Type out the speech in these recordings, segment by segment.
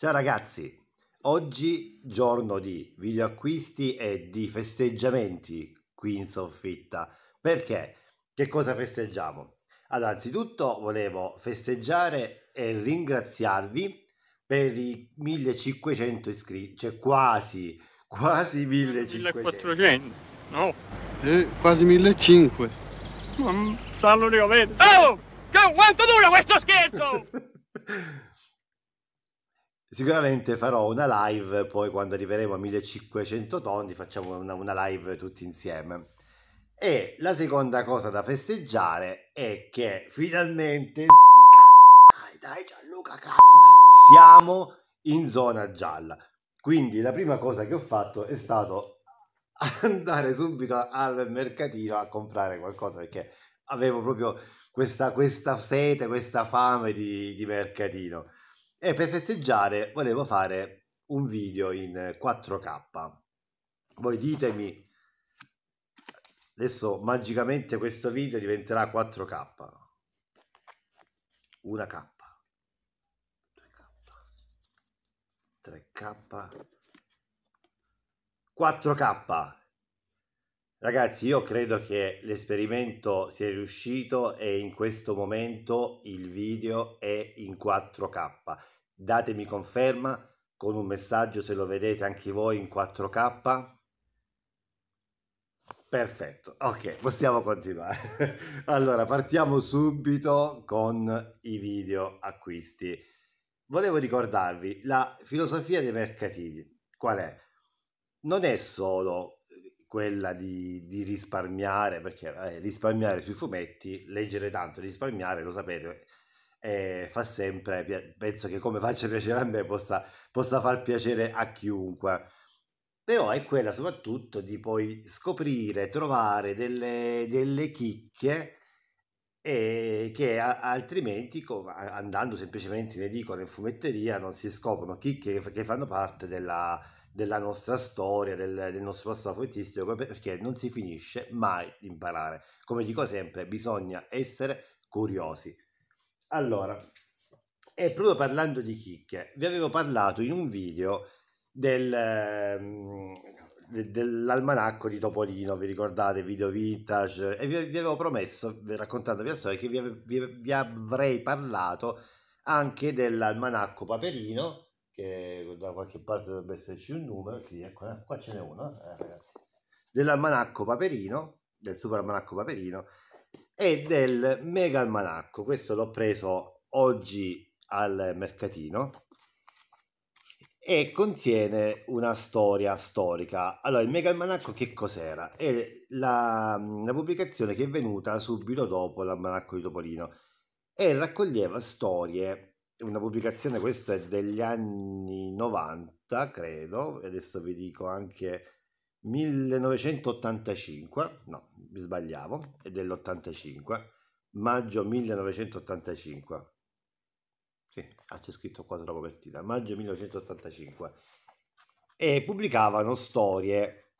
Ciao ragazzi, oggi giorno di videoacquisti e di festeggiamenti qui in soffitta. Perché? Che cosa festeggiamo? Allora, anzitutto volevo festeggiare e ringraziarvi per i 1500 iscritti, cioè quasi, quasi 1500. 1400, no? Eh, quasi 1500. Ma non lo vedo. Oh! Quanto dura questo scherzo? Sicuramente farò una live, poi quando arriveremo a 1500 tonni facciamo una, una live tutti insieme. E la seconda cosa da festeggiare è che finalmente sì, cazzo, dai, dai Gianluca, cazzo, siamo in zona gialla. Quindi la prima cosa che ho fatto è stato andare subito al mercatino a comprare qualcosa perché avevo proprio questa, questa sete, questa fame di, di mercatino e per festeggiare volevo fare un video in 4K. Voi ditemi, adesso magicamente questo video diventerà 4K. 1K, 2K, 3K, 4K. Ragazzi, io credo che l'esperimento sia riuscito e in questo momento il video è in 4K. Datemi conferma con un messaggio se lo vedete anche voi in 4K. Perfetto, ok, possiamo continuare. allora, partiamo subito con i video acquisti. Volevo ricordarvi la filosofia dei mercatini. Qual è? Non è solo quella di, di risparmiare, perché eh, risparmiare sui fumetti, leggere tanto, risparmiare, lo sapete, eh, fa sempre, penso che come faccia piacere a me possa, possa far piacere a chiunque. Però è quella soprattutto di poi scoprire, trovare delle, delle chicche e eh, che altrimenti andando semplicemente in edicola in fumetteria non si scoprono chicche che fanno parte della, della nostra storia, del, del nostro passato foettistico, perché non si finisce mai di imparare. Come dico sempre, bisogna essere curiosi. Allora, e proprio parlando di chicche, vi avevo parlato in un video del, ehm, dell'almanacco di Topolino, vi ricordate, video vintage, e vi, avevo promesso, raccontandovi la storia, che vi, vi, vi avrei parlato anche dell'almanacco Paperino, che da qualche parte dovrebbe esserci un numero, sì, ecco, eh, qua ce n'è uno, eh, ragazzi, dell'almanacco Paperino, del super almanacco Paperino e del mega almanacco, questo l'ho preso oggi al mercatino e contiene una storia storica. Allora, il mega almanacco che cos'era? È la, la pubblicazione che è venuta subito dopo l'almanacco di Topolino e raccoglieva storie una pubblicazione, questa è degli anni 90, credo, adesso vi dico anche 1985, no, mi sbagliavo, è dell'85, maggio 1985. Sì, ah, c'è scritto qua sulla copertina, maggio 1985. E pubblicavano storie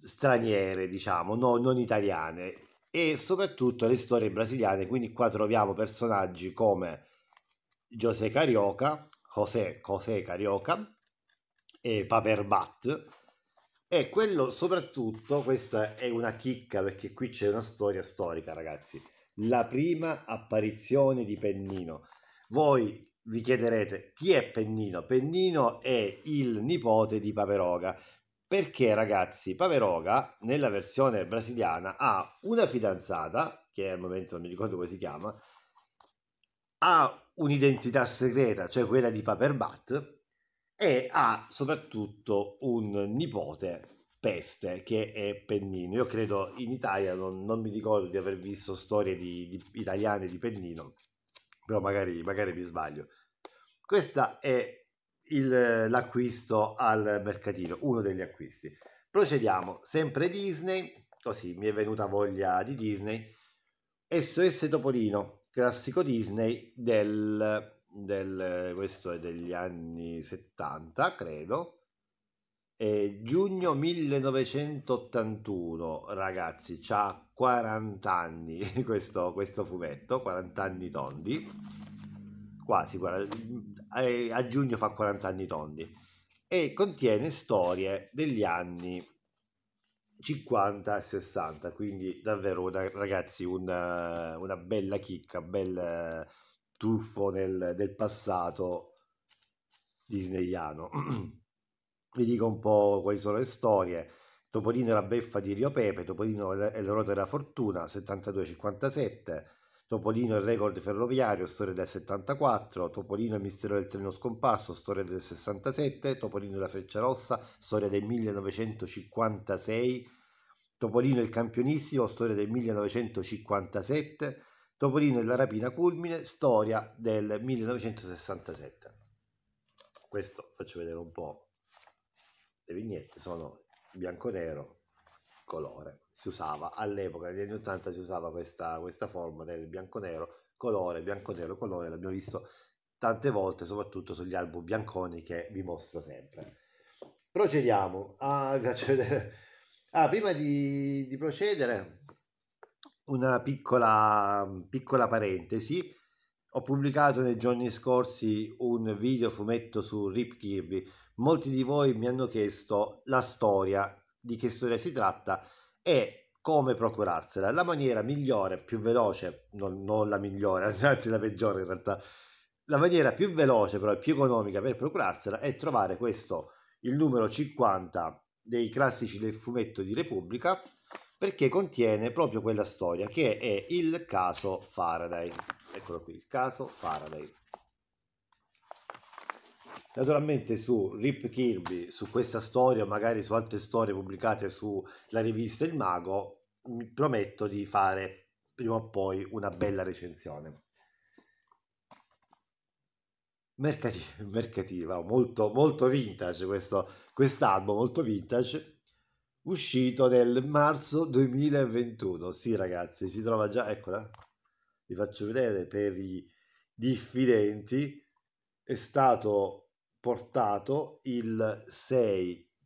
straniere, diciamo, no, non italiane, e soprattutto le storie brasiliane, quindi qua troviamo personaggi come José Carioca, José, José Carioca e Paperbat. E quello soprattutto, questa è una chicca perché qui c'è una storia storica, ragazzi. La prima apparizione di Pennino. Voi vi chiederete chi è Pennino? Pennino è il nipote di Paperoga. Perché ragazzi, Paveroga nella versione brasiliana ha una fidanzata, che al momento non mi ricordo come si chiama, ha un'identità segreta, cioè quella di Paperbat, e ha soprattutto un nipote peste che è Pennino. Io credo in Italia, non, non mi ricordo di aver visto storie di, di, italiane di Pennino, però magari, magari mi sbaglio. Questo è il, l'acquisto al mercatino, uno degli acquisti. Procediamo, sempre Disney, così mi è venuta voglia di Disney. SOS Topolino, classico Disney del, del, questo è degli anni 70 credo e giugno 1981 ragazzi ha 40 anni questo, questo, fumetto 40 anni tondi quasi a giugno fa 40 anni tondi e contiene storie degli anni 50 e 60 quindi davvero una, ragazzi una, una, bella chicca bel tuffo nel, del passato disneyano vi dico un po' quali sono le storie Topolino e la beffa di Rio Pepe Topolino e l'Europa della fortuna 72-57 Topolino e il record ferroviario, storia del 74, Topolino il mistero del treno scomparso, storia del 67, Topolino e la freccia rossa, storia del 1956, Topolino e il campionissimo, storia del 1957, Topolino e la rapina culmine, storia del 1967. Questo faccio vedere un po'. Le vignette sono bianco-nero, colore. Si usava all'epoca, negli anni 80 si usava questa, questa forma del bianco-nero, colore, bianco-nero, colore, l'abbiamo visto tante volte, soprattutto sugli album bianconi che vi mostro sempre. Procediamo, a, ah, ah, prima di, di procedere, una piccola, piccola parentesi. Ho pubblicato nei giorni scorsi un video fumetto su Rip Kirby. Molti di voi mi hanno chiesto la storia di che storia si tratta e come procurarsela. La maniera migliore, più veloce, non, non la migliore, anzi la peggiore in realtà, la maniera più veloce però più economica per procurarsela è trovare questo, il numero 50 dei classici del fumetto di Repubblica, perché contiene proprio quella storia che è il caso Faraday. Eccolo qui, il caso Faraday. Naturalmente su Rip Kirby, su questa storia, magari su altre storie pubblicate sulla rivista Il Mago, mi prometto di fare prima o poi una bella recensione. Mercati- mercativa, molto, molto vintage questo, quest'album, molto vintage, uscito nel marzo 2021. Sì ragazzi, si trova già, eccola, vi faccio vedere per i diffidenti, è stato portato il 6-5,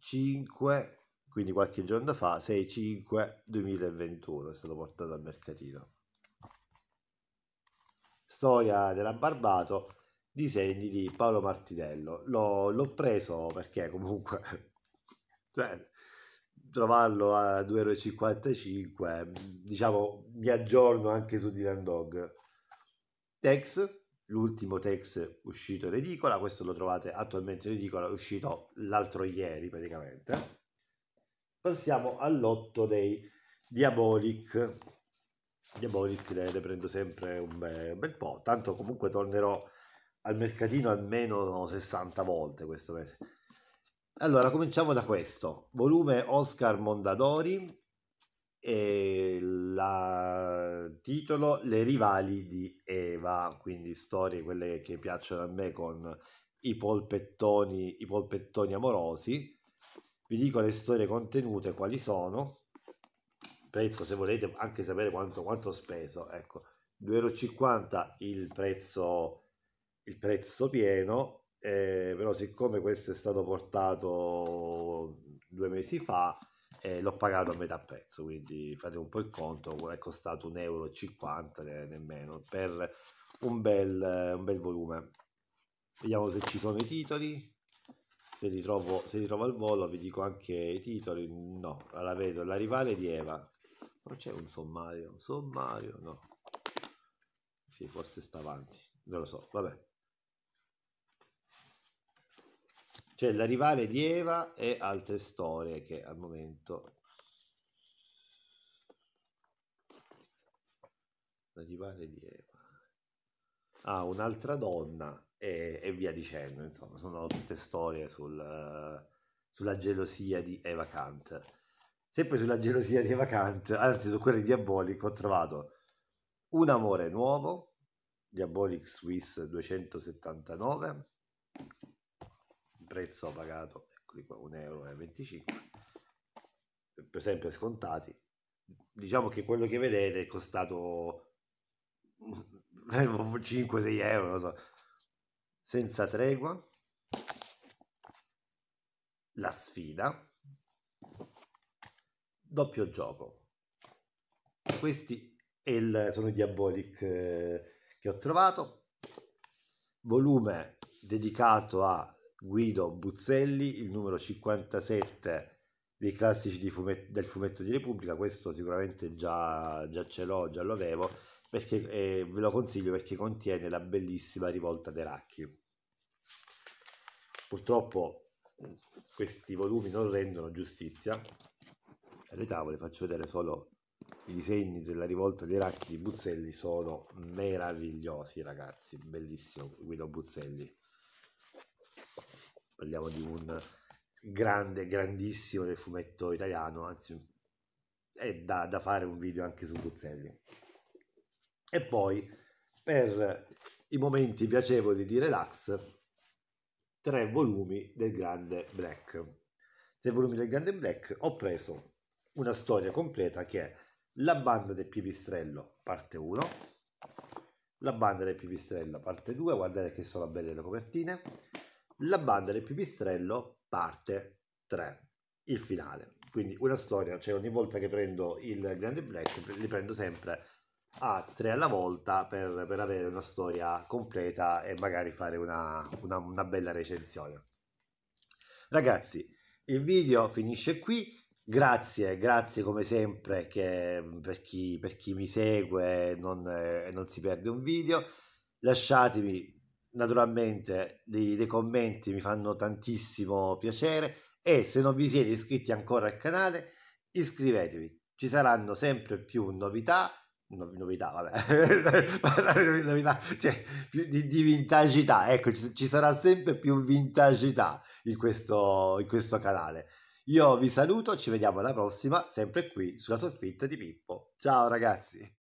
quindi qualche giorno fa, 6-5 2021 è stato portato al mercatino. Storia della Barbato, disegni di Paolo Martinello. L'ho, l'ho preso perché comunque... Cioè, trovarlo a 2,55 euro diciamo mi aggiorno anche su Dylan Dog Tex l'ultimo Tex uscito in edicola, questo lo trovate attualmente in edicola, è uscito l'altro ieri praticamente. Passiamo all'otto dei Diabolic. Diabolic ne, ne prendo sempre un bel, un bel po', tanto comunque tornerò al mercatino almeno 60 volte questo mese. Allora, cominciamo da questo. Volume Oscar Mondadori, e il titolo Le rivali di Eva, quindi storie quelle che piacciono a me con i polpettoni, i polpettoni amorosi. Vi dico le storie contenute, quali sono. Prezzo, se volete anche sapere quanto, ho speso, ecco, 2,50 euro il prezzo, il prezzo pieno, eh, però siccome questo è stato portato due mesi fa, e l'ho pagato a metà prezzo, quindi fate un po' il conto, è costato 1,50 euro eh, nemmeno per un bel, eh, un bel volume. Vediamo se ci sono i titoli. Se li, trovo, se li trovo al volo vi dico anche i titoli. No, la vedo. La rivale di Eva. Non c'è un sommario. Sommario, no. Sì, forse sta avanti. Non lo so, vabbè. Cioè la rivale di Eva e altre storie che al momento... La rivale di Eva. Ah, un'altra donna e, e via dicendo. Insomma, sono tutte storie sul, sulla gelosia di Eva Kant. Sempre sulla gelosia di Eva Kant, anzi su quelle diaboliche ho trovato Un amore nuovo, Diabolic Swiss 279, prezzo pagato, eccoli qua, 1,25 euro, per sempre scontati. Diciamo che quello che vedete è costato 5-6 euro, so. senza tregua. La sfida, doppio gioco. Questi il, sono i Diabolic eh, che ho trovato. Volume dedicato a Guido Buzzelli, il numero 57 dei classici fumetto, del fumetto di Repubblica, questo sicuramente già, già ce l'ho, già lo avevo, perché, eh, ve lo consiglio perché contiene la bellissima rivolta dei racchi. Purtroppo questi volumi non rendono giustizia, alle tavole faccio vedere solo i disegni della rivolta dei racchi di Buzzelli sono meravigliosi ragazzi, bellissimo Guido Buzzelli parliamo di un grande, grandissimo del fumetto italiano, anzi è da, da fare un video anche su Buzzelli. E poi per i momenti piacevoli di relax, tre volumi del grande Black. Tre volumi del grande Black ho preso una storia completa che è La banda del pipistrello, parte 1, La banda del pipistrello, parte 2, guardate che sono belle le copertine, la banda del pipistrello parte 3, il finale. Quindi una storia, cioè ogni volta che prendo il grande black li prendo sempre a tre alla volta per, per avere una storia completa e magari fare una, una, una bella recensione. Ragazzi, il video finisce qui. Grazie, grazie come sempre per chi, per, chi, mi segue e non, eh, non si perde un video. Lasciatemi naturalmente dei, dei, commenti mi fanno tantissimo piacere e se non vi siete iscritti ancora al canale iscrivetevi ci saranno sempre più novità no, novità vabbè novità cioè di, di vintagità ecco ci, ci, sarà sempre più vintagità in questo, in questo canale io vi saluto ci vediamo alla prossima sempre qui sulla soffitta di Pippo ciao ragazzi